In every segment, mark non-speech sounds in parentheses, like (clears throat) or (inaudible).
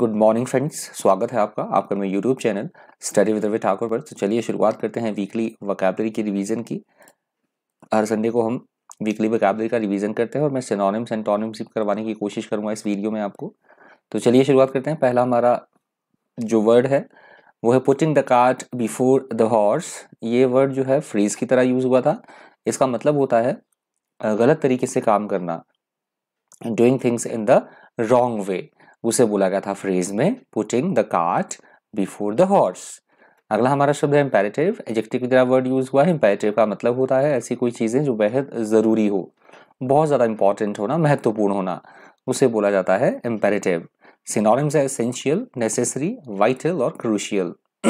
Good morning friends स्वागत है आपका आपका मेरे YouTube channel study with Ravi Thakur पर तो चलिए शुरुआत करते हैं वीकली वकेबलरी की रिवीजन की हर संडे को हम वीकली वकेबलरी का रिवीजन करते हैं और मैं सिनोनिम्स टोनिम्स करवाने की कोशिश करूंगा इस वीडियो में आपको तो चलिए शुरुआत करते हैं पहला हमारा जो वर्ड है वो है putting the cart before the horse ये वर्ड जो है फ्रीज की तरह यूज़ हुआ था इसका मतलब होता है गलत तरीके से काम करना doing things in the wrong way उसे बोला गया था फ्रेज में putting the cart before the horse अगला हमारा शब्द है इम्पेरेटिव एजेक्टिव की तरह वर्ड यूज़ हुआ है इम्पेरेटिव का मतलब होता है ऐसी कोई चीज़ें जो बेहद ज़रूरी हो बहुत ज़्यादा इंपॉर्टेंट होना महत्वपूर्ण होना उसे बोला जाता है इम्पेरेटिव सिनोनिम्स है एसेंशियल नेसेसरी वाइटल और क्रूशियल (clears throat)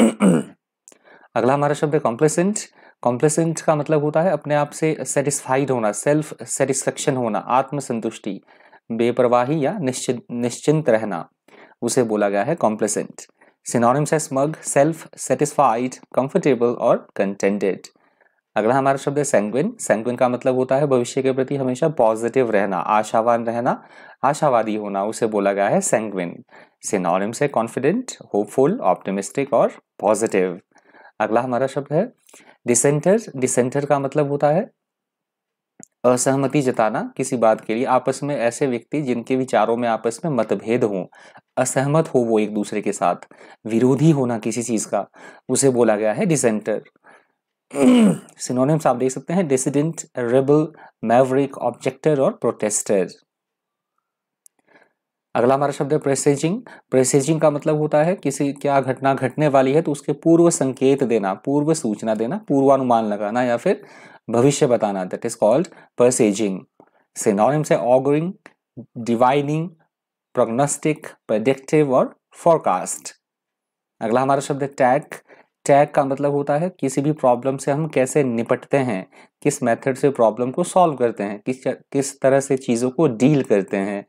अगला हमारा शब्द है कॉम्प्लेसेंट कॉम्प्लेसेंट का मतलब होता है अपने आप से सेटिस्फाइड होना सेल्फ सेटिस्फेक्शन होना आत्मसंतुष्टि बेपरवाही या निश्चित निश्चिंत रहना उसे बोला गया है कॉम्प्लेसेंट सिनोनिम्स है स्मग सेल्फ सेटिस्फाइड कंफर्टेबल और कंटेंटेड अगला हमारा शब्द है सेंग्विन सेंग्विन का मतलब होता है भविष्य के प्रति हमेशा पॉजिटिव रहना आशावान रहना आशावादी होना उसे बोला गया है सेंग्विन सिनोनिम्स है कॉन्फिडेंट होपफुल ऑप्टिमिस्टिक और पॉजिटिव अगला हमारा शब्द है डिसेंटर डिसेंटर का मतलब होता है असहमति जताना किसी बात के लिए आपस में ऐसे व्यक्ति जिनके विचारों में आपस में मतभेद हों असहमत हो वो एक दूसरे के साथ विरोधी होना किसी चीज का उसे बोला गया है डिसेंटर सिनोनिम्स (clears throat) आप देख सकते हैं डिसिडेंट रेबल मैवरिक ऑब्जेक्टर और प्रोटेस्टर अगला हमारा शब्द है प्रेसेजिंग प्रेसेजिंग का मतलब होता है किसी क्या घटना घटने वाली है तो उसके पूर्व संकेत देना पूर्व सूचना देना पूर्वानुमान लगाना या फिर भविष्य बताना that is called presaging synonyms है ऑगरिंग डिवाइनिंग प्रोग्नोस्टिक प्रडिक्टिव और फॉरकास्ट अगला हमारा शब्द है टैग टैग का मतलब होता है किसी भी प्रॉब्लम से हम कैसे निपटते हैं किस मेथड से प्रॉब्लम को सॉल्व करते हैं किस किस तरह से चीज़ों को डील करते हैं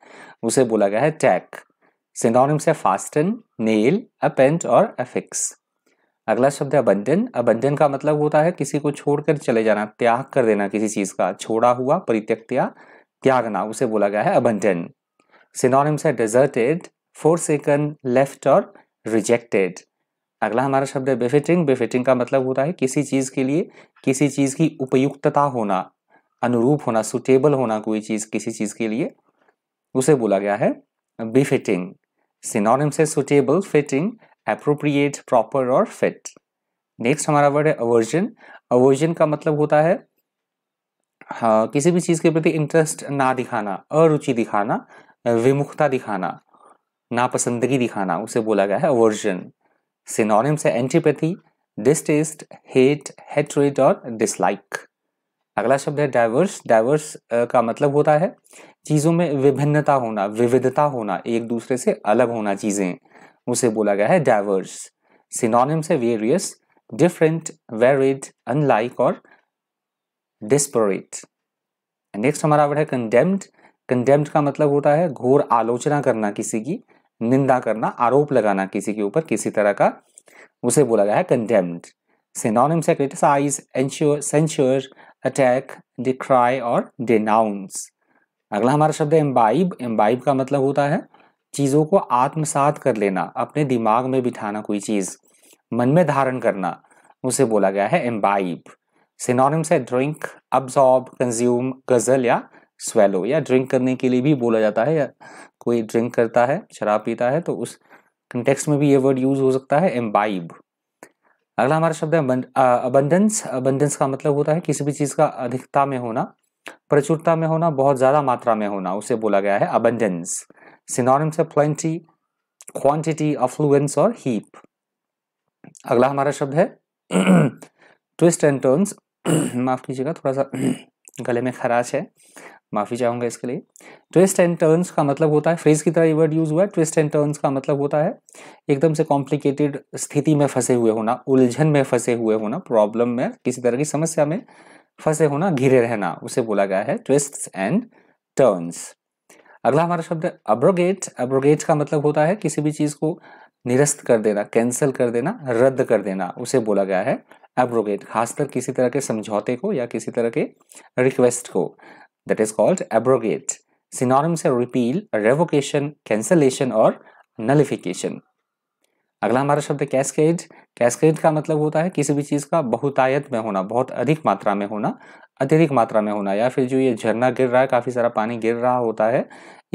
उसे बोला गया है टैग सिनोनिम्स है फास्टन नेल अपेंट और अफिक्स अगला शब्द है अबंधन अबंधन का मतलब होता है किसी को छोड़कर चले जाना त्याग कर देना किसी चीज का छोड़ा हुआ या त्यागना उसे बोला गया है अबंधन सिनोनिम्स है डिजर्टेड फोर सेकंड लेफ्ट और रिजेक्टेड अगला हमारा शब्द है बेफिटिंग बेफिटिंग का मतलब होता है किसी चीज के लिए किसी चीज की उपयुक्तता होना अनुरूप होना सुटेबल होना कोई चीज किसी चीज के लिए उसे बोला गया है बेफिटिंग सिनोनिम्स है सुटेबल फिटिंग अप्रोप्रिएट प्रॉपर और फिट नेक्स्ट हमारा वर्ड है अवर्जन अवर्जन का मतलब होता है हाँ, किसी भी चीज़ के प्रति इंटरेस्ट ना दिखाना अरुचि दिखाना विमुखता दिखाना नापसंदगी दिखाना उसे बोला गया है अवर्जन सिनोनिम से एंटीपैथी डिस्टेस्ट हेट हेट्रेट और डिसलाइक अगला शब्द है डाइवर्स डाइवर्स का मतलब होता है चीज़ों में विभिन्नता होना विविधता होना एक दूसरे से अलग होना चीज़ें उसे बोला गया है डाइवर्स सिनोनिम्स है वेरियस डिफरेंट वेरिड अनलाइक और डिस्परेट नेक्स्ट हमारा वर्ड है कंडेम्ड कंडेम्ड का मतलब होता है घोर आलोचना करना किसी की निंदा करना आरोप लगाना किसी के ऊपर किसी तरह का उसे बोला गया है कंडेम्ड सिनोनिम्स है criticise ensure censure attack decry और डिनाउंस अगला हमारा शब्द है एम्बाइब एम्बाइब का मतलब होता है चीज़ों को आत्मसात कर लेना अपने दिमाग में बिठाना कोई चीज़ मन में धारण करना उसे बोला गया है एम्बाइब सिनोनिम्स है ड्रिंक अब्जॉर्ब कंज्यूम गज़ल या स्वेलो या ड्रिंक करने के लिए भी बोला जाता है या कोई ड्रिंक करता है शराब पीता है तो उस कंटेक्स में भी ये वर्ड यूज़ हो सकता है एम्बाइब अगला हमारा शब्द है अबंडेंस अबंडेंस का मतलब होता है किसी भी चीज़ का अधिकता में होना प्रचुरता में होना बहुत ज़्यादा मात्रा में होना उसे बोला गया है अबंडेंस सिनोनिम्स है प्लेंटी क्वांटिटी अफ्लुएंस और हीप अगला हमारा शब्द है ट्विस्ट एंड टर्न्स माफ़ कीजिएगा थोड़ा सा (clears throat) गले में खराश है माफ़ी चाहूंगा इसके लिए ट्विस्ट एंड टर्न्स का मतलब होता है फ्रेज की तरह ये वर्ड यूज़ हुआ है ट्विस्ट एंड टर्न्स का मतलब होता है एकदम से कॉम्प्लिकेटेड स्थिति में फंसे हुए होना उलझन में फंसे हुए होना प्रॉब्लम में किसी तरह की समस्या में फंसे होना घिरे रहना उसे बोला गया है ट्विस्ट एंड टर्न्स अगला हमारा शब्द है अब्रोगेट अब्रोगेट का मतलब होता है किसी भी चीज़ को निरस्त कर देना कैंसिल कर देना रद्द कर देना उसे बोला गया है एब्रोगेट खासकर किसी तरह के समझौते को या किसी तरह के रिक्वेस्ट को that is called abrogate synonym से रिपील रेवोकेशन कैंसलेशन और नलिफिकेशन अगला हमारा शब्द है कैस्केड कैस्केड का मतलब होता है किसी भी चीज़ का बहुतायत में होना बहुत अधिक मात्रा में होना अत्यधिक मात्रा में होना या फिर जो ये झरना गिर रहा है काफ़ी सारा पानी गिर रहा होता है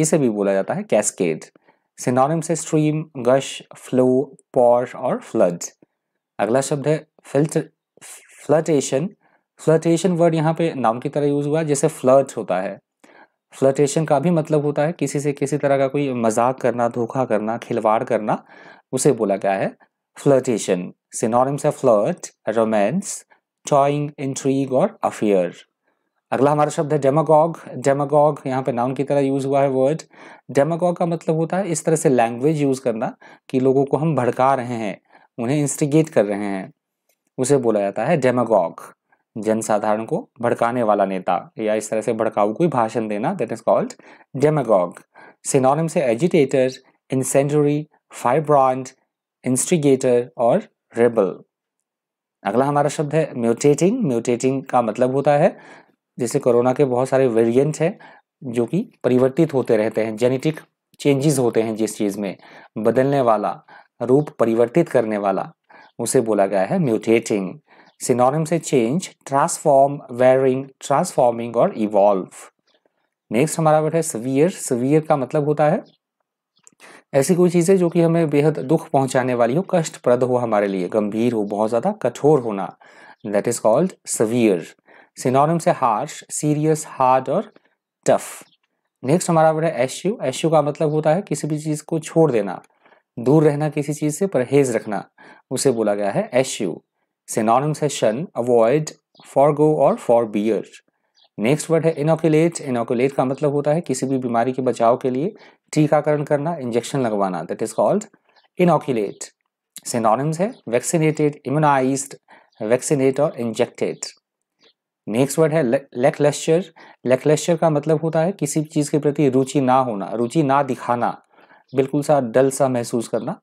इसे भी बोला जाता है कैस्केड सिनोनिम से स्ट्रीम गश फ्लो पॉश और फ्लड अगला शब्द है फिल्टर फ्लटेशन फ्लटेशन वर्ड यहाँ पे नाम की तरह यूज़ हुआ है जैसे फ्लड होता है फ्लटेशन का भी मतलब होता है किसी से किसी तरह का कोई मजाक करना धोखा करना खिलवाड़ करना उसे बोला गया है फ्लटेशन सिनोनिम्स है फ्लर्ट रोमैंस टॉइंग इंट्रीग और अफेयर अगला हमारा शब्द है डेमागॉग डेमागॉग यहाँ पे नाउन की तरह यूज़ हुआ है वर्ड डेमागॉग का मतलब होता है इस तरह से लैंग्वेज यूज़ करना कि लोगों को हम भड़का रहे हैं उन्हें इंस्टिगेट कर रहे हैं उसे बोला जाता है डेमागॉग जनसाधारण को भड़काने वाला नेता या इस तरह से भड़काऊ कोई भाषण देना that is called demagogue synonym से एजिटेटर इंसेंडरी फाइब्रांड इंस्टिगेटर और रेबल अगला हमारा शब्द है म्यूटेटिंग म्यूटेटिंग का मतलब होता है जैसे कोरोना के बहुत सारे वेरियंट हैं जो कि परिवर्तित होते रहते हैं जेनेटिक चेंजेस होते हैं जिस चीज़ में बदलने वाला रूप परिवर्तित करने वाला उसे बोला गया है म्यूटेटिंग सिनोनिम से चेंज ट्रांसफॉर्म वेयरिंग ट्रांसफॉर्मिंग और इवॉल्व नेक्स्ट हमारा वर्ड है सवियर सवियर का मतलब होता है ऐसी कोई चीज़ें जो कि हमें बेहद दुख पहुंचाने वाली हो कष्टप्रद हो हमारे लिए गंभीर हो बहुत ज़्यादा कठोर होना that is called severe synonym से हार्श सीरियस हार्ड और टफ नेक्स्ट हमारा वर्ड है एश्यू एश्यू का मतलब होता है किसी भी चीज़ को छोड़ देना दूर रहना किसी चीज़ से परहेज रखना उसे बोला गया है एश्यू सिनोरम से शन अवॉइड फॉर गो और फॉर बियर नेक्स्ट वर्ड है इनोकुलेट इनोकुलेट का मतलब होता है किसी भी बीमारी के बचाव के लिए टीकाकरण करना इंजेक्शन लगवाना that is called inoculate synonyms है वैक्सीनेटेड इम्यूनाइज वैक्सीनेट और इंजेक्टेड नेक्स्ट वर्ड है लेकलेश्चर लेकलेश्चर का मतलब होता है किसी चीज़ के प्रति रुचि ना होना रुचि ना दिखाना बिल्कुल सा डल सा महसूस करना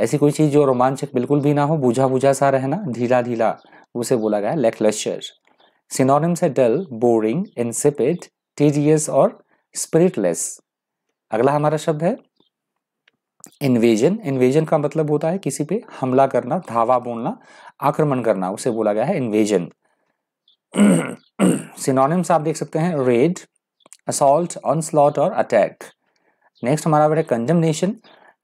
ऐसी कोई चीज़ जो रोमांचक बिल्कुल भी ना हो बुझा बुझा सा रहना ढीला ढीला उसे बोला गया लेकलेश्चर सिनोनिम्स है डल बोरिंग इंसिपिड टीजियस और स्पिरिटलेस अगला हमारा शब्द है इन्वेजन इन्वेजन का मतलब होता है किसी पे हमला करना धावा बोलना आक्रमण करना उसे बोला गया है इन्वेजन सिनोनिम्स (clears throat) आप देख सकते हैं रेड असॉल्ट ऑनस्लॉट और अटैक नेक्स्ट हमारा बेटा कंजमनेशन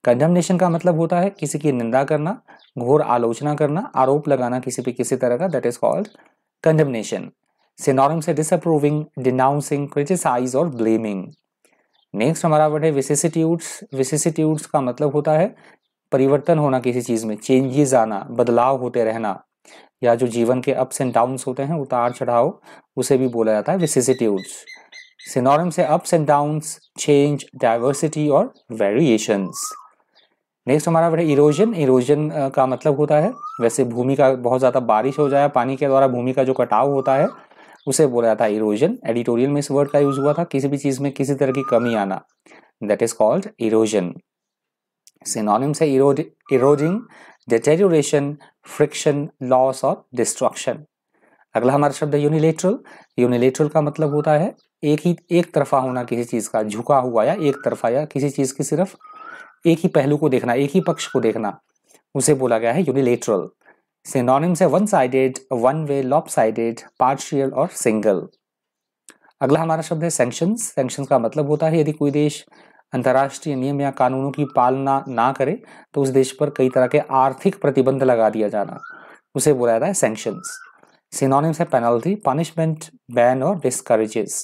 कंजमनेशन का मतलब होता है किसी की निंदा करना घोर आलोचना करना आरोप लगाना किसी पे किसी तरह का that is called condemnation synonyms है डिसअप्रूविंग डिनाउंसिंग क्रिटिसाइज और ब्लेमिंग नेक्स्ट हमारा वर्ड है विशेषिट्यूड्स विशेषिट्यूड्स का मतलब होता है परिवर्तन होना किसी चीज़ में चेंजेस आना बदलाव होते रहना या जो जीवन के अप्स एंड डाउन्स होते हैं उतार चढ़ाव उसे भी बोला जाता है विशेषिट्यूड्स सिनोरम से ups and downs change diversity और वेरिएशंस नेक्स्ट हमारा है इरोजन इरोजन का मतलब होता है वैसे भूमि का बहुत ज़्यादा बारिश हो जाए पानी के द्वारा भूमि का जो कटाव होता है उसे बोला जाता है इरोजन एडिटोरियल में इस वर्ड का यूज हुआ था किसी भी चीज में किसी तरह की कमी आना that is called erosion synonyms है इरोजिंग डिटेरियोरेशन फ्रिक्शन लॉस और डिस्ट्रक्शन अगला हमारा शब्द है यूनिलेट्रल यूनिलेट्रल का मतलब होता है एक ही एक तरफा होना किसी चीज़ का झुका हुआ या एक तरफा या किसी चीज़ की सिर्फ एक ही पहलू को देखना एक ही पक्ष को देखना उसे बोला गया है यूनिलेट्रल सिनोनिम्स है one sided one way lopsided partial और सिंगल अगला हमारा शब्द है सेंक्शन सेंक्शन का मतलब होता है यदि कोई देश अंतर्राष्ट्रीय नियम या कानूनों की पालना ना करे तो उस देश पर कई तरह के आर्थिक प्रतिबंध लगा दिया जाना उसे बोला जाता है सेंक्शंस सिनोनिम्स है पेनल्टी पनिशमेंट बैन और डिस्करेजेस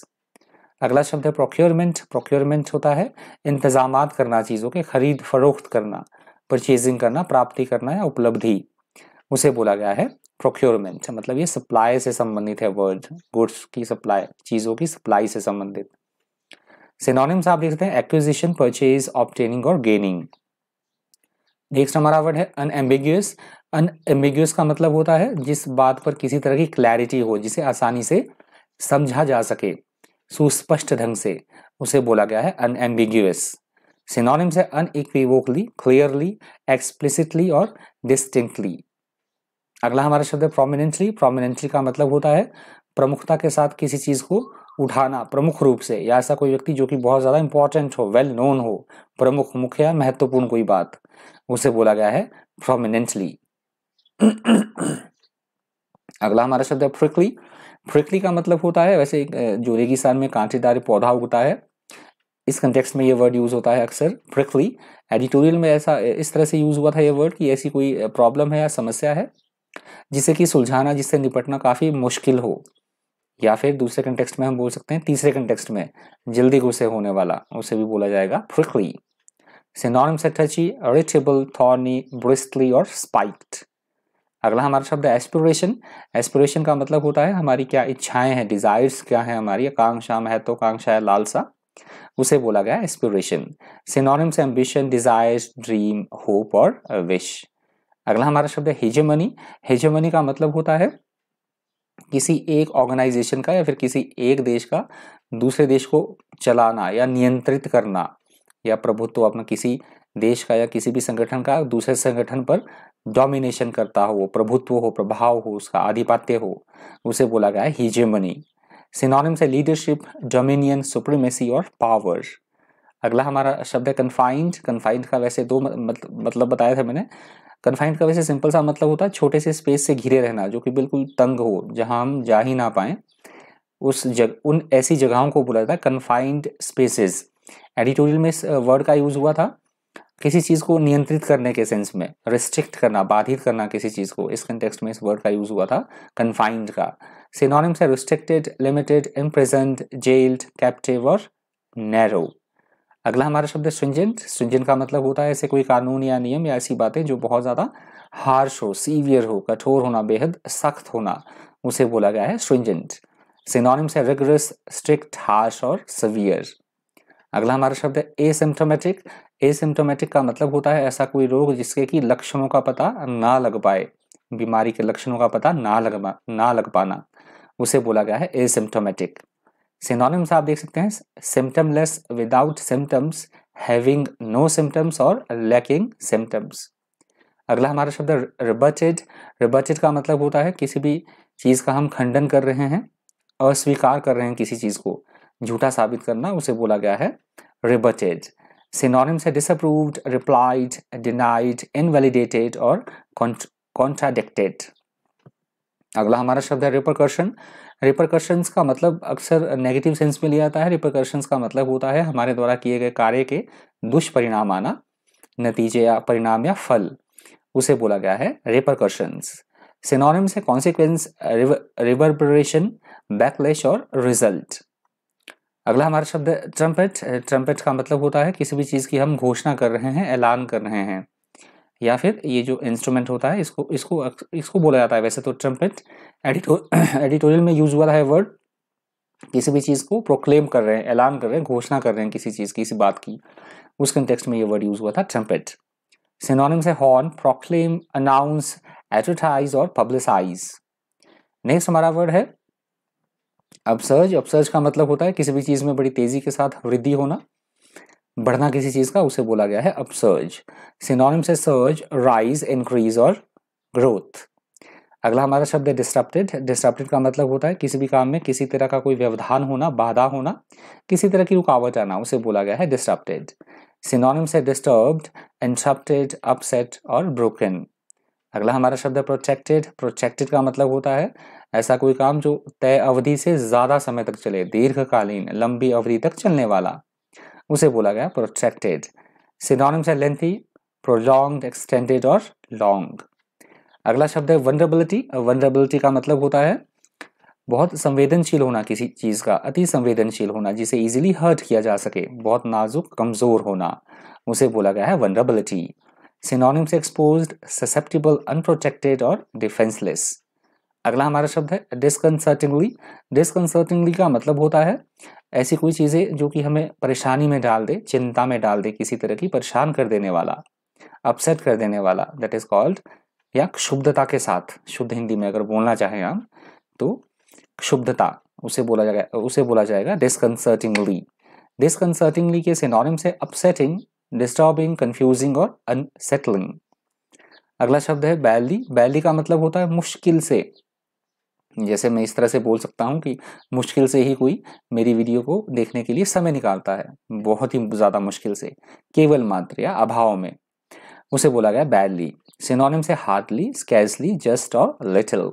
अगला शब्द है प्रोक्योरमेंट प्रोक्योरमेंट होता है इंतजाम करना चीज़ों के खरीद फरोख्त करना परचेजिंग करना प्राप्ति करना या उपलब्धि उसे बोला गया है प्रोक्योरमेंट मतलब ये सप्लाई से संबंधित है वर्ड गुड्स की सप्लाई चीज़ों की सप्लाई से संबंधित सिनोनिम्स आप देख सकते हैं एक्विजिशन परचेज ऑप्टेनिंग और गेनिंग नेक्स्ट हमारा वर्ड है अनएम्बिग्यूस अनएम्बिग्यूस का मतलब होता है जिस बात पर किसी तरह की क्लैरिटी हो जिसे आसानी से समझा जा सके सुस्पष्ट ढंग से उसे बोला गया है अनएम्बिग्यूस सिनोनिम्स है अनइक्विवोकली क्लियरली एक्सप्लिसिटली और डिस्टिंक्टली अगला हमारा शब्द है प्रोमिनेंटली प्रोमिनेंटली का मतलब होता है प्रमुखता के साथ किसी चीज़ को उठाना प्रमुख रूप से या ऐसा कोई व्यक्ति जो कि बहुत ज़्यादा इंपॉर्टेंट हो वेल नोन हो प्रमुख मुख्य या महत्वपूर्ण कोई बात उसे बोला गया है प्रोमिनेंटली (clears throat) अगला हमारा शब्द है फ्रिकली फ्रिकली का मतलब होता है वैसे जो रेगिस्तान में कांटेदार पौधा उगता है इस कंटेक्स्ट में यह वर्ड यूज़ होता है अक्सर फ्रिकली एडिटोरियल में ऐसा इस तरह से यूज़ हुआ था यह वर्ड कि ऐसी कोई प्रॉब्लम है या समस्या है जिसे कि सुलझाना जिससे निपटना काफ़ी मुश्किल हो या फिर दूसरे कंटेक्स्ट में हम बोल सकते हैं तीसरे कंटेक्स्ट में जल्दी गुस्से होने वाला उसे भी बोला जाएगा फ्रिकली सिनोनिम्स है टची थॉर्नी ब्रिस्टली और स्पाइक्ड अगला हमारा शब्द है एस्पिरेशन एस्पिरेशन का मतलब होता है हमारी क्या इच्छाएं हैं डिजायर्स क्या है हमारी आकांक्षा महत्वाकांक्षा तो है लालसा उसे बोला गया aspiration synonyms ambition desires dream hope और विश अगला हमारा शब्द है हेजेमनी हेजेमनी का मतलब होता है किसी एक ऑर्गेनाइजेशन का या फिर किसी एक देश का दूसरे देश को चलाना या नियंत्रित करना या प्रभुत्व अपना किसी देश का या किसी भी संगठन का दूसरे संगठन पर डोमिनेशन करता हो प्रभुत्व हो प्रभाव हो उसका आधिपत्य हो उसे बोला गया है हिजेमनी सिनोनिम से लीडरशिप डोमिनियन सुप्रीमेसी और पावर अगला हमारा शब्द है कन्फाइंड कन्फाइंड का वैसे दो मतलब बताया था मैंने कन्फाइंड का वैसे सिंपल सा मतलब होता है छोटे से स्पेस से घिरे रहना जो कि बिल्कुल तंग हो जहाँ हम जा ही ना पाएँ उस जग उन ऐसी जगहों को बोला जाता है कन्फाइंड स्पेसेस एडिटोरियल में इस वर्ड का यूज़ हुआ था किसी चीज़ को नियंत्रित करने के सेंस में रिस्ट्रिक्ट करना बाधित करना किसी चीज़ को इस कंटेक्सट में इस वर्ड का यूज़ हुआ था कन्फाइंड का सिनोनिम्स है restricted limited imprisoned jailed captive और नैरो अगला हमारा शब्द है स्विंजेंट स्ट्रिंजेंट का मतलब होता है ऐसे कोई कानून या नियम या ऐसी बातें जो बहुत ज़्यादा हार्श हो सीवियर हो कठोर होना बेहद सख्त होना उसे बोला गया है स्ट्रिंजेंट सिनोनिम्स है रिग्रेस स्ट्रिक्ट हार्श और सवियर अगला हमारा शब्द है एसिम्टोमेटिक एसिम्टोमेटिक का मतलब होता है ऐसा कोई रोग जिसके कि लक्षणों का पता ना लग पाए बीमारी के लक्षणों का पता ना लग ना लग पाना उसे बोला गया है एसिम्टोमेटिक सिनोनिम्स आप देख सकते हैं symptomless without symptoms having no symptoms और लैकिंग सिम्टम्स अगला हमारा शब्द रिबटेड रिबटेड का मतलब होता है किसी भी चीज़ का हम खंडन कर रहे हैं अस्वीकार कर रहे हैं किसी चीज़ को झूठा साबित करना उसे बोला गया है रिबचेड सिनोनिम्स है डिसअप्रूव्ड रिप्लाइड डिनाइड इनवैलिडेटेड और कॉन्ट्राडिक्टेड अगला हमारा शब्द है रिपरकर्शन रिप्रकर्शंस का मतलब अक्सर नेगेटिव सेंस में लिया जाता है रिप्रकर्शंस का मतलब होता है हमारे द्वारा किए गए कार्य के दुष्परिणाम आना नतीजे या परिणाम या फल उसे बोला गया है रिप्रकर्शंस सिनोनिम से कॉन्सिक्वेंस रिवर्बरेशन बैकलेश और रिजल्ट अगला हमारा शब्द है ट्रम्पेट ट्रम्पेट का मतलब होता है किसी भी चीज़ की हम घोषणा कर रहे हैं ऐलान कर रहे हैं या फिर ये जो इंस्ट्रूमेंट होता है इसको इसको इसको बोला जाता है वैसे तो ट्रम्पेट एडिटो एडिटोरियल में यूज हुआ है वर्ड किसी भी चीज़ को प्रोक्लेम कर रहे हैं ऐलान कर रहे हैं घोषणा कर रहे हैं किसी चीज़ की किसी बात की उस कंटेक्स्ट में ये वर्ड यूज़ हुआ था ट्रम्पेट सिनोनिम्स है हॉर्न प्रोक्लेम अनाउंस एडवर्टाइज और पब्लिसाइज नेक्स्ट हमारा वर्ड है अपसर्ज अपसर्ज का मतलब होता है किसी भी चीज़ में बड़ी तेज़ी के साथ वृद्धि होना बढ़ना किसी चीज़ का उसे बोला गया है अपसर्ज सिनोनिम्स है सर्ज राइज इंक्रीज और ग्रोथ अगला हमारा शब्द है डिस्टर्प्टेड डिस्टर्प्टेड का मतलब होता है किसी भी काम में किसी तरह का कोई व्यवधान होना बाधा होना किसी तरह की रुकावट आना उसे बोला गया है डिस्टर्प्टेड सिनोनिम से डिस्टर्ब्ड इंटरप्टेड अपसेट और ब्रोकन अगला हमारा शब्द है प्रोटेक्टेड प्रोटेक्टेड का मतलब होता है ऐसा कोई काम जो तय अवधि से ज़्यादा समय तक चले दीर्घकालीन लंबी अवधि तक चलने वाला उसे बोला गया प्रोट्रैक्टेड सिनोनिम्स है लेंथी प्रोलॉन्ग एक्सटेंडेड और लॉन्ग अगला शब्द है वनरेबिलिटी वनरेबिलिटी का मतलब होता है बहुत संवेदनशील होना किसी चीज़ का अति संवेदनशील होना जिसे इजीली हर्ट किया जा सके बहुत नाजुक कमज़ोर होना उसे बोला गया है vulnerability synonyms exposed susceptible unprotected और डिफेंसलेस अगला हमारा शब्द है डिसकंसर्टिंगली डिसकंसर्टिंगली का मतलब होता है ऐसी कोई चीज़ें जो कि हमें परेशानी में डाल दे चिंता में डाल दे किसी तरह की परेशान कर देने वाला अपसेट कर देने वाला दैट इज कॉल्ड या क्षुब्धता के साथ शुद्ध हिंदी में अगर बोलना चाहें हम तो क्षुब्धता उसे बोला जाएगा उसे बोला जाएगा डिसकंसर्टिंगली डिसकंसर्टिंगली के सिनोनिम से अपसेटिंग डिस्टर्बिंग कंफ्यूजिंग और अनसेटलिंग अगला शब्द है बैली बैली का मतलब होता है मुश्किल से जैसे मैं इस तरह से बोल सकता हूँ कि मुश्किल से ही कोई मेरी वीडियो को देखने के लिए समय निकालता है बहुत ही ज़्यादा मुश्किल से केवल मात्र या अभाव में उसे बोला गया बैडली सिनोनिम से हार्डली स्कैसली जस्ट और लिटिल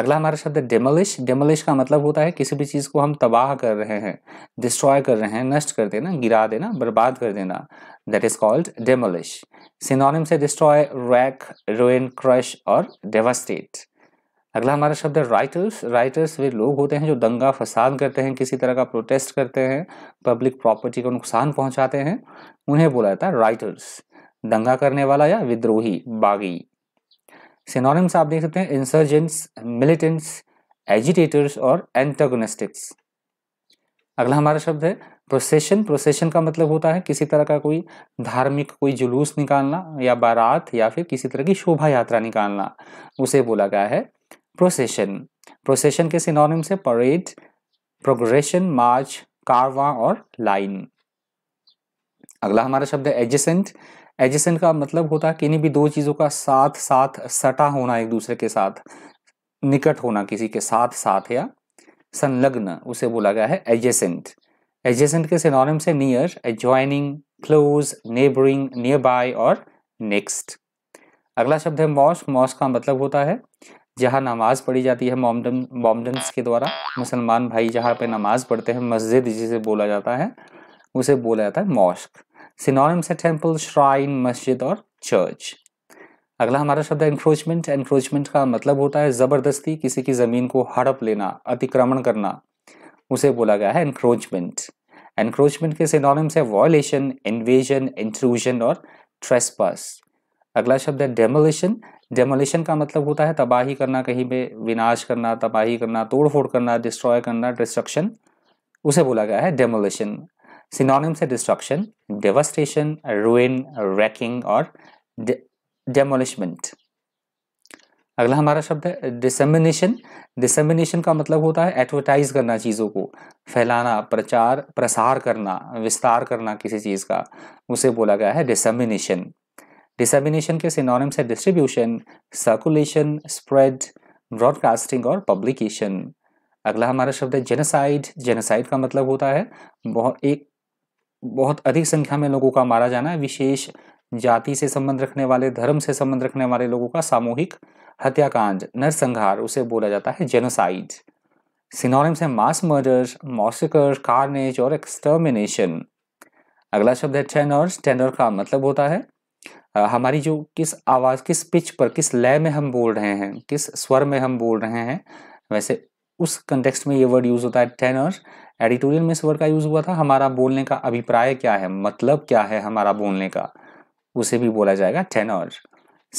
अगला हमारा शब्द है डेमोलिश डेमोलिश का मतलब होता है किसी भी चीज़ को हम तबाह कर रहे हैं डिस्ट्रॉय कर रहे हैं नष्ट कर देना गिरा देना बर्बाद कर देना that is called demolish synonym से डिस्ट्रॉय रैक रोइन क्रश और डेवास्टेट अगला हमारा शब्द है राइटर्स राइटर्स वे लोग होते हैं जो दंगा फसाद करते हैं किसी तरह का प्रोटेस्ट करते हैं पब्लिक प्रॉपर्टी को नुकसान पहुंचाते हैं उन्हें बोला जाता है राइटर्स दंगा करने वाला या विद्रोही बागी सिनोनिम्स आप देख सकते हैं इंसर्जेंट्स मिलिटेंट्स एजिटेटर्स और एंटागोनिस्टिक्स अगला हमारा शब्द है प्रोसेशन प्रोसेशन का मतलब होता है किसी तरह का कोई धार्मिक कोई जुलूस निकालना या बारात या फिर किसी तरह की शोभा यात्रा निकालना उसे बोला गया है प्रोसेशन प्रोसेशन के सिनोनिम से परेड प्रोग्रेशन मार्च कारवा और लाइन अगला हमारा शब्द है एजेसेंट एजेसेंट का मतलब होता है किन्हीं भी दो चीज़ों का साथ साथ सटा होना एक दूसरे के साथ निकट होना किसी के साथ साथ या संलग्न उसे बोला गया है एजेसेंट एजेसेंट के सिनोनिम से near adjoining close neighbouring nearby और नेक्स्ट अगला शब्द है मॉस मॉस का मतलब होता है जहाँ नमाज़ पढ़ी जाती है मॉमडन मॉमडन्स के द्वारा मुसलमान भाई जहाँ पे नमाज़ पढ़ते हैं मस्जिद जिसे बोला जाता है उसे बोला जाता है मॉस्क सिनोनिम्स है टेम्पल श्राइन मस्जिद और चर्च अगला हमारा शब्द है इंक्रोचमेंट एनक्रोचमेंट का मतलब होता है ज़बरदस्ती किसी की ज़मीन को हड़प लेना अतिक्रमण करना उसे बोला गया है इंक्रोचमेंट एनक्रोचमेंट के सिनोनिम्स है वॉयलेशन इन्वेजन इंट्रूजन और ट्रेसपास अगला शब्द है डेमोलिशन डेमोलिशन का मतलब होता है तबाही करना कहीं पे विनाश करना तबाही करना तोड़फोड़ करना डिस्ट्रॉय करना डिस्ट्रक्शन उसे बोला गया है डेमोलिशन सिनोनिम से डिस्ट्रक्शन डेवस्टेशन रुइन रैकिंग और डेमोलिशमेंट अगला हमारा शब्द है डिसमिनेशन डिसमिनेशन का मतलब होता है एडवर्टाइज करना चीज़ों को फैलाना प्रचार प्रसार करना विस्तार करना किसी चीज़ का उसे बोला गया है डिसमिनेशन डिसमिनेशन के सिनोनिम्स है डिस्ट्रीब्यूशन सर्कुलेशन स्प्रेड ब्रॉडकास्टिंग और पब्लिकेशन अगला हमारा शब्द है जेनोसाइड जेनोसाइड का मतलब होता है बहुत एक बहुत अधिक संख्या में लोगों का मारा जाना विशेष जाति से संबंध रखने वाले धर्म से संबंध रखने वाले लोगों का सामूहिक हत्याकांड नरसंहार उसे बोला जाता है जेनोसाइड सिनोनिम्स है मास मर्डर मॉसिकर कार्नेज और एक्सटर्मिनेशन अगला शब्द है टेनर टेनर का मतलब होता है हमारी जो किस आवाज़ किस पिच पर किस लय में हम बोल रहे हैं किस स्वर में हम बोल रहे हैं वैसे उस कंटेक्स्ट में ये वर्ड यूज़ होता है टेनर एडिटोरियल में इस वर्ड का यूज़ हुआ था हमारा बोलने का अभिप्राय क्या है मतलब क्या है हमारा बोलने का उसे भी बोला जाएगा टेनर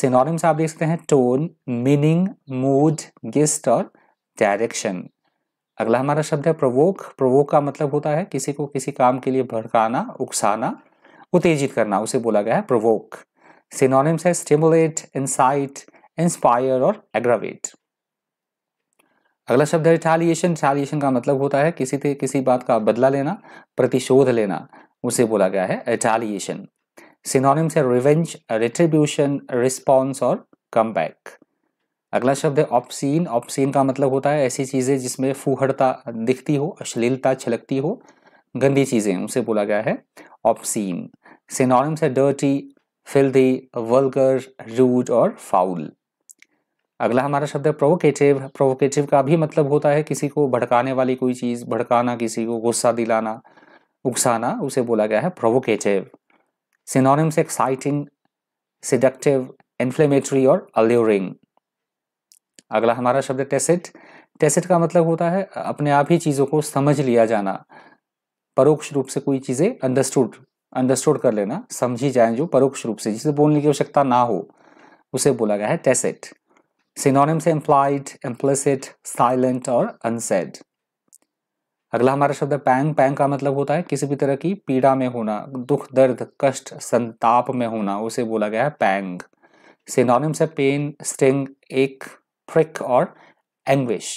सिनोनिम्स आप देख सकते हैं टोन मीनिंग मूड गिस्ट और डायरेक्शन अगला हमारा शब्द है प्रवोक प्रवोक का मतलब होता है किसी को किसी काम के लिए भड़काना उकसाना उत्तेजित करना उसे बोला गया है प्रवोक सिनोनिम्स है स्टिमुलेट इंसाइट इंस्पायर और एग्रावेट अगला शब्द है रिटालिएशन रिटालिएशन का मतलब होता है किसी से किसी बात का बदला लेना प्रतिशोध लेना उसे बोला गया है रिटालिएशन सिनोनिम्स है रिवेंज रिट्रीब्यूशन रिस्पॉन्स और कम अगला शब्द है ऑप्सीन ऑप्सीन का मतलब होता है ऐसी चीज़ें जिसमें फूहड़ता दिखती हो अश्लीलता छलकती हो गंदी चीज़ें उसे बोला गया है ऑप्सीन सिनोनिम्स है डर्टी फिल्दी वल्गर रूज और फाउल अगला हमारा शब्द है प्रोवोकेटिव प्रोवोकेटिव का भी मतलब होता है किसी को भड़काने वाली कोई चीज़ भड़काना किसी को गुस्सा दिलाना उकसाना उसे बोला गया है provocative synonyms exciting seductive inflammatory और अल्यूरिंग अगला हमारा शब्द है टेसिट टेसिट का मतलब होता है अपने आप ही चीज़ों को समझ लिया जाना परोक्ष रूप से कोई चीज़ें अंडरस्टूड अंडरस्टूड कर लेना समझी जाए जो परोक्ष रूप से जिसे बोलने की आवश्यकता ना हो उसे बोला गया है टेसेट सिनोनिम से एम्प्लाइड एम्प्लेसेट साइलेंट और अनसेड अगला हमारा शब्द है पैंग पैंग का मतलब होता है किसी भी तरह की पीड़ा में होना दुख दर्द कष्ट संताप में होना उसे बोला गया है पैंग सिनोनिम्स है पेन स्टिंग एक ट्रिक और एंग्विश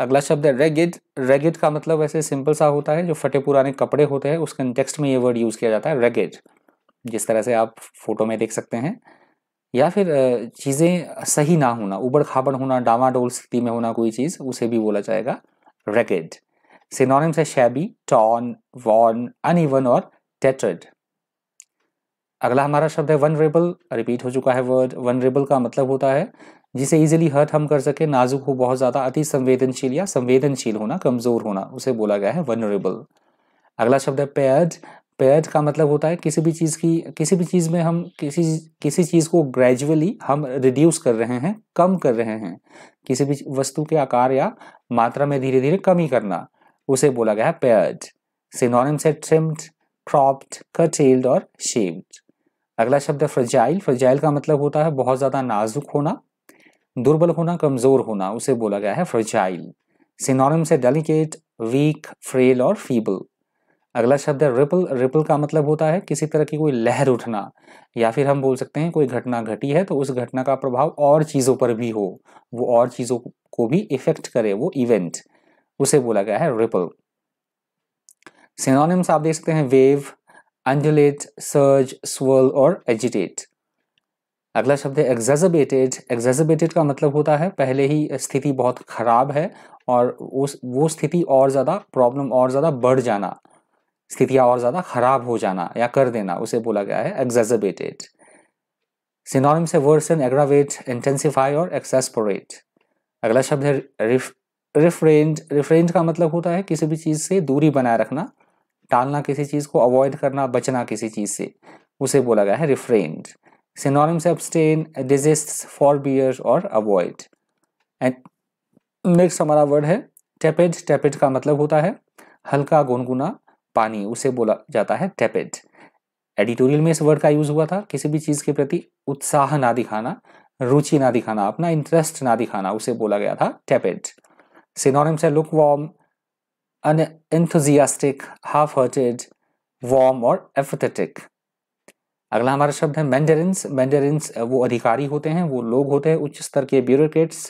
अगला शब्द है रेगिड रेगिड का मतलब वैसे सिंपल सा होता है जो फटे पुराने कपड़े होते हैं उस कंटेक्सट में ये वर्ड यूज़ किया जाता है रेगिड जिस तरह से आप फोटो में देख सकते हैं या फिर चीज़ें सही ना होना उबड़ खाबड़ होना डामाडोल स्थिति में होना कोई चीज़ उसे भी बोला जाएगा रेगिड सिनोनिम्स है शैबी टॉन वॉर्न अनइवन और टेटर्ड अगला हमारा शब्द है वन रेबल रिपीट हो चुका है वर्ड वन रेबल का मतलब होता है जिसे इजिली हर्ट हम कर सके नाजुक हो बहुत ज़्यादा अति संवेदनशील या संवेदनशील होना कमज़ोर होना उसे बोला गया है वनरेबल अगला शब्द है पेयर्ड पेयर्ड का मतलब होता है किसी भी चीज़ की किसी भी चीज़ में हम किसी किसी चीज़ को ग्रेजुअली हम रिड्यूस कर रहे हैं कम कर रहे हैं किसी भी वस्तु के आकार या मात्रा में धीरे धीरे कमी करना उसे बोला गया है पेयर्ड सिनोनिम से ट्रिम्ड क्रॉप्ड कटेल्ड और शेव्ड अगला शब्द है फ्रजाइल फ्रजाइल का मतलब होता है बहुत ज़्यादा नाजुक होना दुर्बल होना कमजोर होना उसे बोला गया है फ्रजाइल सिनोनिम से डेलिकेट वीक फ्रेल और फीबल अगला शब्द है रिपल रिपल का मतलब होता है किसी तरह की कोई लहर उठना या फिर हम बोल सकते हैं कोई घटना घटी है तो उस घटना का प्रभाव और चीज़ों पर भी हो वो और चीज़ों को भी इफेक्ट करे वो इवेंट उसे बोला गया है रिपल सिनोनिम्स आप देख सकते हैं वेव अंडुलेट सर्ज स्वर्ल और एजिटेट अगला शब्द है एग्जेजबेटेड एग्जेजबेटेड का मतलब होता है पहले ही स्थिति बहुत ख़राब है और उस वो स्थिति और ज़्यादा प्रॉब्लम और ज़्यादा बढ़ जाना स्थितियाँ और ज़्यादा ख़राब हो जाना या कर देना उसे बोला गया है एग्जेजबेटेड सिनोनिम से वर्सन एग्रावेट इंटेंसिफाई और एक्सेसपोरेट अगला शब्द है रिफ रिफ्रेंड रिफ्रेंड का मतलब होता है किसी भी चीज़ से दूरी बनाए रखना टालना किसी चीज़ को अवॉइड करना बचना किसी चीज़ से उसे बोला गया है refrained Synonyms abstain, desists, forbear और avoid. एंड नेक्स्ट हमारा वर्ड है टेपेड टेपेड का मतलब होता है हल्का गुनगुना पानी उसे बोला जाता है टेपेड एडिटोरियल में इस वर्ड का यूज हुआ था किसी भी चीज के प्रति उत्साह ना दिखाना रुचि ना दिखाना अपना इंटरेस्ट ना दिखाना उसे बोला गया था टेपेड सिनोनिम्स है lukewarm unenthusiastic half hearted warm और एफथेटिक अगला हमारा शब्द है मैंडरिन्स मैंडरिन्स वो अधिकारी होते हैं वो लोग होते हैं उच्च स्तर के ब्यूरोक्रेट्स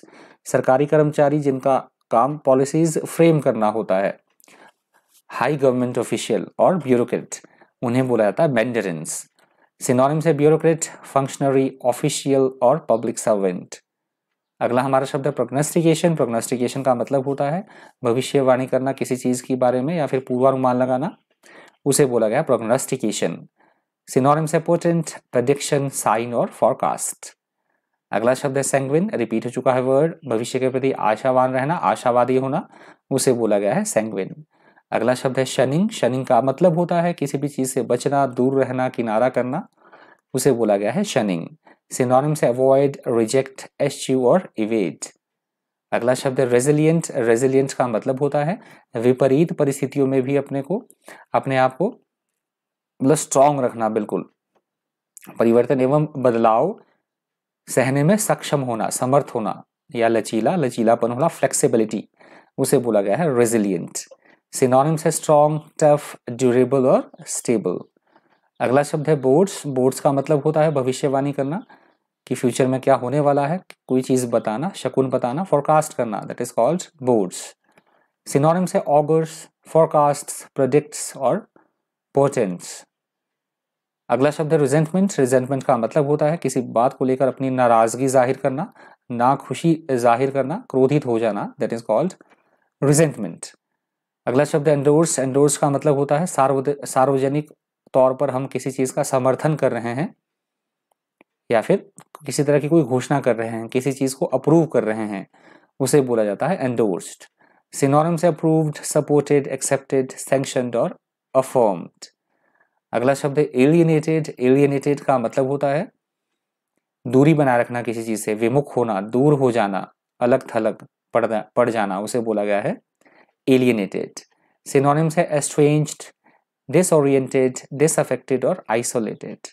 सरकारी कर्मचारी जिनका काम पॉलिसीज फ्रेम करना होता है हाई गवर्नमेंट ऑफिशियल और ब्यूरोक्रेट उन्हें बोला जाता है मैंडरिन्स सिनोनिम्स है ब्यूरोक्रेट फंक्शनरी ऑफिशियल और पब्लिक सर्वेंट अगला हमारा शब्द है प्रोग्नोस्टिकेशन प्रोग्नोस्टिकेशन का मतलब होता है भविष्यवाणी करना किसी चीज़ के बारे में या फिर पूर्वानुमान लगाना उसे बोला गया प्रोग्नोस्टिकेशन सिनोनिम्स है पोटेंट प्रडिक्शन साइन और फॉरकास्ट अगला शब्द है सेंग्विन रिपीट हो चुका है वर्ड भविष्य के प्रति आशावान रहना आशावादी होना उसे बोला गया है सेंग्विन अगला शब्द है शनिंग शनिंग का मतलब होता है किसी भी चीज़ से बचना दूर रहना किनारा करना उसे बोला गया है शनिंग सिनोनिम्स से अवॉइड रिजेक्ट एस्यू और इवेट अगला शब्द है रेजिलियंट रेजिलियंट का मतलब होता है विपरीत परिस्थितियों में भी अपने को अपने आप को मतलब स्ट्रांग रखना बिल्कुल परिवर्तन एवं बदलाव सहने में सक्षम होना समर्थ होना या लचीला लचीलापन होना फ्लेक्सिबिलिटी उसे बोला गया है रेजिलियंट सिनोनिम्स है स्ट्रांग टफ ड्यूरेबल और स्टेबल अगला शब्द है बोर्ड्स बोर्ड्स का मतलब होता है भविष्यवाणी करना कि फ्यूचर में क्या होने वाला है कोई चीज़ बताना शकुन बताना फोरकास्ट करना that is called bodes synonyms है ऑगर्स फॉरकास्ट प्रोडिक्ट और पोटेंट्स अगला शब्द है रिजेंटमेंट रिजेंटमेंट का मतलब होता है किसी बात को लेकर अपनी नाराजगी जाहिर करना खुशी जाहिर करना क्रोधित हो जाना दैट इज कॉल्ड रिजेंटमेंट अगला शब्द एंडोर्स एंडोर्स का मतलब होता है सार्वजनिक तौर पर हम किसी चीज़ का समर्थन कर रहे हैं या फिर किसी तरह की कोई घोषणा कर रहे हैं किसी चीज़ को अप्रूव कर रहे हैं उसे बोला जाता है एंडोर्स्ड सिनोरम से अप्रूव्ड सपोर्टेड एक्सेप्टेड सेंक्शन और अफर्म्ड अगला शब्द है एलियनेटेड एलियनेटेड का मतलब होता है दूरी बना रखना किसी चीज से विमुख होना दूर हो जाना अलग थलग पड़ पड़ जाना उसे बोला गया है एलियनेटेड सिनोनिम्स है एस्ट्रेंज्ड डिसओरिएंटेड डिसअफेक्टेड और आइसोलेटेड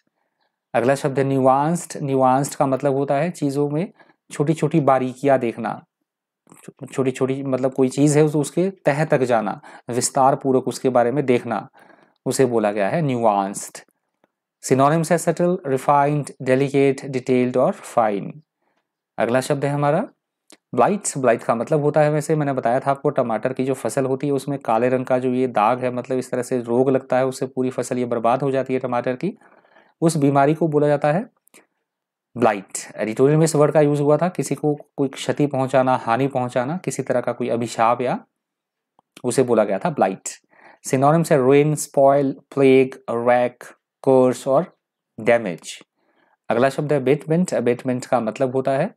अगला शब्द है न्यूआंस्ड न्यूआंस्ड का मतलब होता है चीज़ों में छोटी छोटी बारीकियां देखना छोटी छोटी मतलब कोई चीज़ है उसके तह तक जाना विस्तार पूर्वक उसके बारे में देखना उसे बोला गया है न्यूआंस्ड सिनोनिम्स है सटल रिफाइंड डेलिकेट डिटेल्ड और फाइन अगला शब्द है हमारा ब्लाइट्स ब्लाइट का मतलब होता है वैसे मैंने बताया था आपको टमाटर की जो फसल होती है उसमें काले रंग का जो ये दाग है मतलब इस तरह से रोग लगता है उससे पूरी फसल ये बर्बाद हो जाती है टमाटर की उस बीमारी को बोला जाता है ब्लाइट एडिटोरियल में इस वर्ड का यूज़ हुआ था किसी को कोई क्षति पहुंचाना हानि पहुंचाना किसी तरह का कोई अभिशाप या उसे बोला गया था ब्लाइट सिनोनिम्स है ruin spoil plague wreck curse और डैमेज अगला शब्द है अबेटमेंट अबेटमेंट का मतलब होता है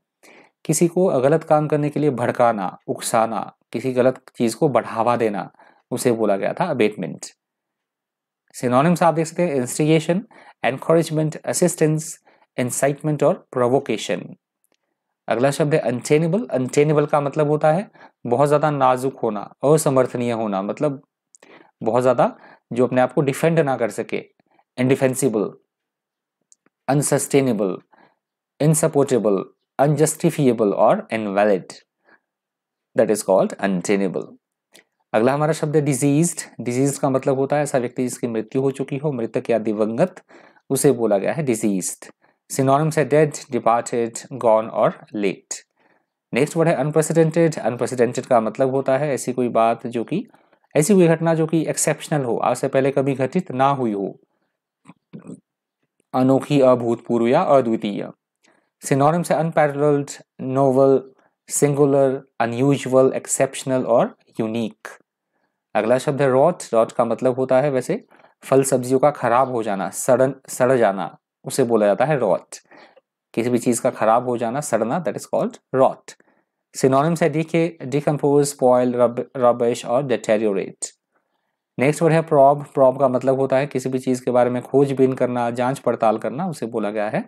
किसी को गलत काम करने के लिए भड़काना उकसाना किसी गलत चीज़ को बढ़ावा देना उसे बोला गया था अबेटमेंट सिनोनिम्स आप देख सकते हैं इंस्टिगेशन एनकरेजमेंट असिस्टेंस इंसाइटमेंट और प्रोवोकेशन अगला शब्द है अनटेनेबल अनटेनेबल का मतलब होता है बहुत ज़्यादा नाजुक होना असमर्थनीय होना मतलब बहुत ज़्यादा जो अपने आप को डिफेंड ना कर सके इनडिफेंसिबल अनसस्टेनेबल इनसपोर्टेबल अनजस्टिफिएबल और invalid that is called untenable अगला हमारा शब्द है डिजीज डिजीज का मतलब होता है ऐसा व्यक्ति जिसकी मृत्यु हो चुकी हो मृतक या दिवंगत उसे बोला गया है डिजीज सिनोनिम्स है डेड डिपार्टेड गॉन और लेट नेक्स्ट वर्ड है अनप्रेसिडेंटेड अनप्रेसिडेंटेड का मतलब होता है ऐसी कोई बात जो कि ऐसी कोई घटना जो कि एक्सेप्शनल हो आज से पहले कभी घटित ना हुई हो अनोखी अभूतपूर्व या अद्वितीय सिनोरम से unparalleled novel singular unusual exceptional और यूनिक अगला शब्द है रॉट रॉट का मतलब होता है वैसे फल सब्जियों का खराब हो जाना सड़न सड़ जाना उसे बोला जाता है रॉट किसी भी चीज़ का खराब हो जाना सड़ना that is called rot synonyms है decay decompose spoil rubbish और डेटेरियोरेट नेक्स्ट वर्ड है प्रॉब प्रॉब का मतलब होता है किसी भी चीज़ के बारे में खोजबीन करना जांच पड़ताल करना उसे बोला गया है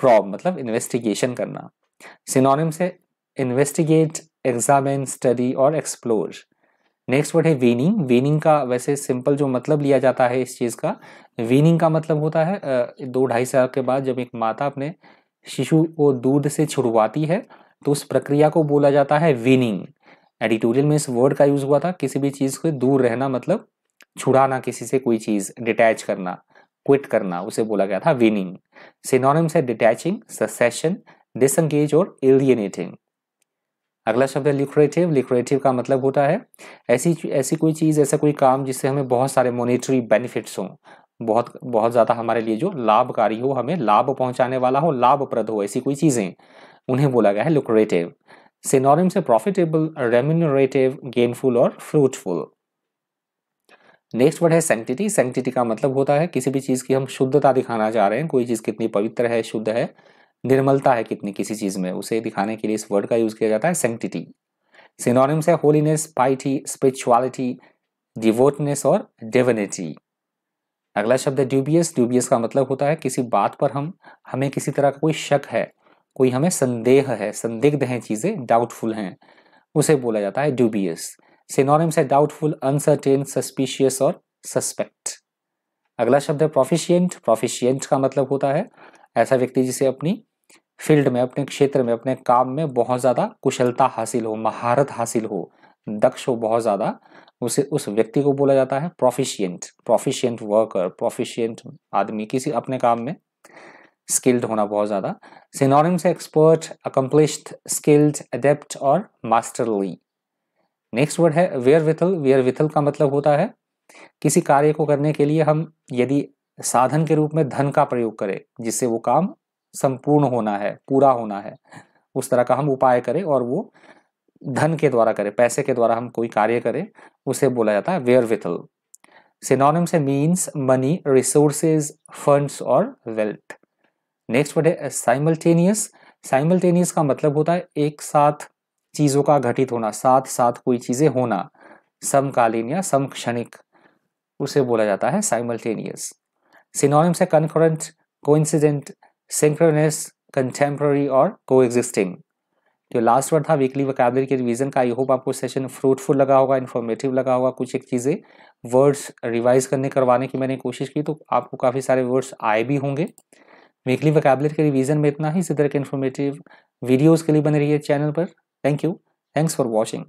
प्रॉब मतलब इन्वेस्टिगेशन करना सिनोनिम से इन्वेस्टिगेट एग्जामिन स्टडी और एक्सप्लोर नेक्स्ट वर्ड है वीनिंग वीनिंग का वैसे सिंपल जो मतलब लिया जाता है इस चीज़ का वीनिंग का मतलब होता है दो ढाई साल के बाद जब एक माता अपने शिशु को दूध से छुड़वाती है तो उस प्रक्रिया को बोला जाता है विनिंग एडिटोरियल में इस वर्ड का यूज हुआ था किसी भी चीज से दूर रहना मतलब छुड़ाना किसी से कोई चीज डिटैच करना क्विट करना उसे बोला गया था विनिंग सिनोनिम्स है डिटैचिंग सक्सेशन डिसंगेज और एलियनेटिंग अगला शब्द है लिक्रेटिव लिक्रेटिव का मतलब होता है ऐसी ऐसी कोई चीज़ ऐसा कोई काम जिससे हमें बहुत सारे मोनिटरी बेनिफिट्स हों बहुत बहुत ज़्यादा हमारे लिए जो लाभकारी हो हमें लाभ पहुंचाने वाला हो लाभप्रद हो ऐसी कोई चीज़ें उन्हें बोला गया है लुक्रेटिव सिनोनिम से प्रॉफिटेबल रेम्यूनरेटिव गेनफुल और फ्रूटफुल नेक्स्ट वर्ड है सेंटिटी सेंटिटी का मतलब होता है किसी भी चीज़ की हम शुद्धता दिखाना चाह रहे हैं कोई चीज़ कितनी पवित्र है शुद्ध है निर्मलता है कितनी किसी चीज़ में उसे दिखाने के लिए इस वर्ड का यूज़ किया जाता है सेंटिटी सिनोनिम्स है होलीनेस पाइटी स्पिरिचुअलिटी डिवोटनेस और डेवनिटी अगला शब्द है ड्यूबियस ड्यूबियस का मतलब होता है किसी बात पर हम हमें किसी तरह का कोई शक है कोई हमें संदेह है संदिग्ध है चीज़ें डाउटफुल हैं उसे बोला जाता है ड्यूबियस सिनोनिम्स है डाउटफुल अनसर्टेन सस्पिशियस और सस्पेक्ट अगला शब्द है प्रोफिशियंट प्रोफिशियंट का मतलब होता है ऐसा व्यक्ति जिसे अपनी फील्ड में अपने क्षेत्र में अपने काम में बहुत ज़्यादा कुशलता हासिल हो महारत हासिल हो दक्ष हो बहुत ज़्यादा उसे उस व्यक्ति को बोला जाता है प्रोफिशियंट प्रोफिशियंट वर्कर प्रोफिशियंट आदमी किसी अपने काम में स्किल्ड होना बहुत ज़्यादा synonyms expert accomplish skilled adept और मास्टरली नेक्स्ट वर्ड है वेयर विथल वेयर विथल का मतलब होता है किसी कार्य को करने के लिए हम यदि साधन के रूप में धन का प्रयोग करें जिससे वो काम संपूर्ण होना है पूरा होना है उस तरह का हम उपाय करें और वो धन के द्वारा करें पैसे के द्वारा हम कोई कार्य करें उसे बोला जाता है वेयर विथल सिनोनिम्स है मीन्स मनी रिसोर्सेज फंड्स और वेल्थ नेक्स्ट वर्ड है साइमल्टेनियस साइमल्टेनियस का मतलब होता है एक साथ चीज़ों का घटित होना साथ साथ कोई चीज़ें होना समकालीन या समक्षणिक उसे बोला जाता है साइमल्टेनियस सिनोनिम्स है को इंसिडेंट सिंक्रोनस कंटेम्प्रेरी और कोएग्जिस्टिंग जो लास्ट वर्ड था वीकली वकैबलरी के रिवीजन का आई होप आपको सेशन फ्रूटफुल लगा होगा इन्फॉर्मेटिव लगा होगा कुछ एक चीज़ें वर्ड्स रिवाइज करने करवाने की मैंने कोशिश की तो आपको काफ़ी सारे वर्ड्स आए भी होंगे वीकली वकाबलर के रिवीजन में इतना ही इसी तरह के इन्फॉर्मेटिव वीडियोज़ के लिए बने रहिए चैनल पर thank you thanks for watching